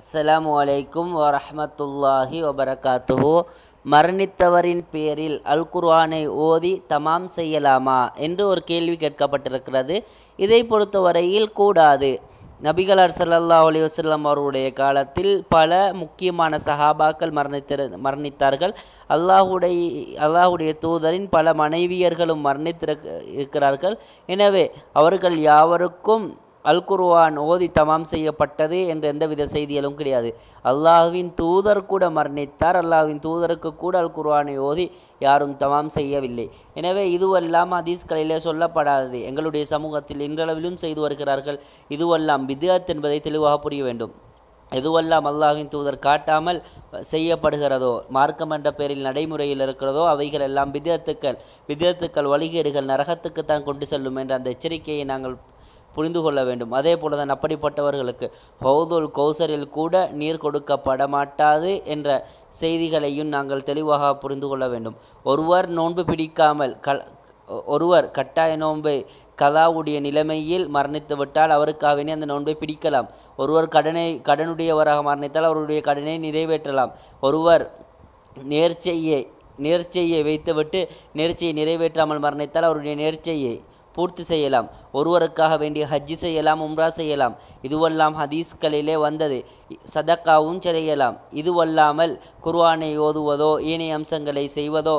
அஸ்ஸலாம் வலைக்கும் வரஹமத்துல்லாஹி வபரகாத்துஹு மரணித்தவரின் பேரில் அல் குர்ஆனை ஓதி தமாம் செய்யலாமா என்று ஒரு கேள்வி கேட்கப்பட்டிருக்கிறது இதை பொறுத்தவரையில் கூடாது நபிகளார் சல்லா அலி வசல்லாம் அவருடைய காலத்தில் பல முக்கியமான சஹாபாக்கள் மரணித்திரு மரணித்தார்கள் அல்லாஹுடைய அல்லாஹுடைய தூதரின் பல மனைவியர்களும் மரணித்திரு இருக்கிறார்கள் எனவே அவர்கள் யாவருக்கும் அல்குர்வான் ஓதி தமாம் செய்யப்பட்டது என்று எந்தவித செய்திகளும் கிடையாது அல்லாஹுவின் தூதர் கூட மரணித்தார் அல்லாஹுவின் தூதருக்கு கூட அல் குர்வானை ஓதி யாரும் தமாம் செய்யவில்லை எனவே இதுவெல்லாம் அதீஸ்களிலே சொல்லப்படாதது எங்களுடைய சமூகத்தில் இன்றளவிலும் செய்து வருகிறார்கள் இதுவெல்லாம் வித்யாத் என்பதை தெளிவாக புரிய வேண்டும் எதுவெல்லாம் அல்லாஹின் தூதர் காட்டாமல் செய்யப்படுகிறதோ மார்க்கம் என்ற பெயரில் நடைமுறையில் இருக்கிறதோ அவைகள் எல்லாம் விதத்துக்கள் விதத்துக்கள் வழிகேடுகள் நரகத்துக்கு தான் கொண்டு செல்லும் என்ற அந்த எச்சரிக்கையை நாங்கள் புரிந்து கொள்ள வேண்டும் அதே போல தான் அப்படிப்பட்டவர்களுக்கு ஹவுதுல் கௌசரில் கூட நீர் கொடுக்கப்பட மாட்டாது என்ற செய்திகளையும் நாங்கள் தெளிவாக புரிந்து கொள்ள வேண்டும் ஒருவர் நோன்பு பிடிக்காமல் க ஒருவர் கட்டாய நோன்பை கதாவுடைய நிலைமையில் மரணித்து விட்டால் அவருக்காகவே அந்த நோன்பை பிடிக்கலாம் ஒருவர் கடனை கடனுடையவராக மரணித்தால் அவருடைய கடனை நிறைவேற்றலாம் ஒருவர் நேர்ச்சையை நேர்ச்சையை வைத்துவிட்டு நேர்ச்சியை நிறைவேற்றாமல் மரணித்தால் அவருடைய நேர்ச்சையை பூர்த்தி செய்யலாம் ஒருவருக்காக வேண்டிய ஹஜ்ஜி செய்யலாம் உம்ரா செய்யலாம் இதுவெல்லாம் ஹதீஸ்களிலே வந்தது சதக்காவும் செய்யலாம் இதுவல்லாமல் குர்வானை ஓதுவதோ ஏனைய அம்சங்களை செய்வதோ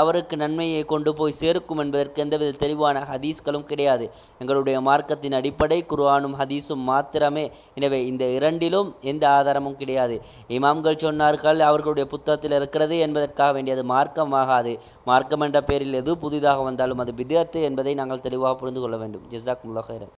அவருக்கு நன்மையை கொண்டு போய் சேர்க்கும் என்பதற்கு எந்தவித தெளிவான ஹதீஸ்களும் கிடையாது எங்களுடைய மார்க்கத்தின் அடிப்படை குர்ஆனும் ஹதீஸும் மாத்திரமே எனவே இந்த இரண்டிலும் எந்த ஆதாரமும் கிடையாது இமாம்கள் சொன்னார்கள் அவர்களுடைய புத்தகத்தில் இருக்கிறது என்பதற்காக வேண்டியது மார்க்கமாகாது மார்க்கம் என்ற பெயரில் எது புதிதாக வந்தாலும் அது பிதத்து என்பதை நாங்கள் தெளிவாக புரிந்து கொள்ள வேண்டும் ஜிசாக் முல்லாஹரன்